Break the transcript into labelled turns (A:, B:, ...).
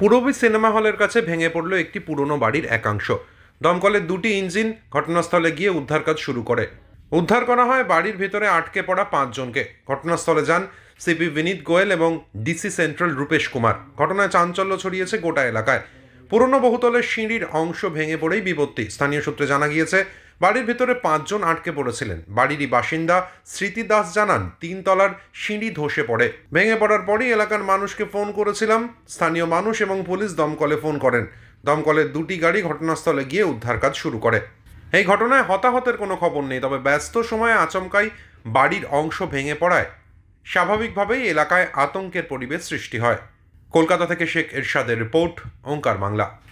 A: পুরবী cinema হলের কাছে ভেঙে পড়ল একটি পুরনো বাড়ির একাংশ দমকলের দুটি ইঞ্জিন ঘটনাস্থলে গিয়ে উদ্ধার কাজ শুরু করে উদ্ধার করা হয় বাড়ির ভেতরে আটকে পড়া পাঁচজনকে ঘটনাস্থলে যান সিপি বিনীত গোয়েল এবং ডিসি সেন্ট্রাল রূপেশ কুমার ঘটনায় চাঞ্চল্য ছড়িয়েছে গোটা এলাকায় পুরনো বহুতলের সিঁড়ির অংশ ভেঙে পড়েই বিপত্তি স্থানীয় সূত্রে জানা গিয়েছে বাড়ির ভেতরে পাঁচজন আটকে পড়েছিলেন বাড়িরই বাসিন্দা স্মৃতি দাস জানান তিনতলার সিঁড়ি ধসে পড়ে ভেঙে পড়ার পরই এলাকার মানুষকে ফোন করেছিলাম স্থানীয় মানুষ এবং পুলিশ দমকলে ফোন করেন দমকলের দুটি গাড়ি ঘটনাস্থলে গিয়ে উদ্ধার কাজ শুরু করে এই ঘটনায় হতাহতের কোনো খবর নেই তবে ব্যস্ত সময়ে আচমকাই বাড়ির অংশ ভেঙে পড়ায় স্বাভাবিকভাবেই এলাকায় আতঙ্কের পরিবেশ সৃষ্টি হয় কলকাতা থেকে শেখ এরশাদের রিপোর্ট ওঙ্কার বাংলা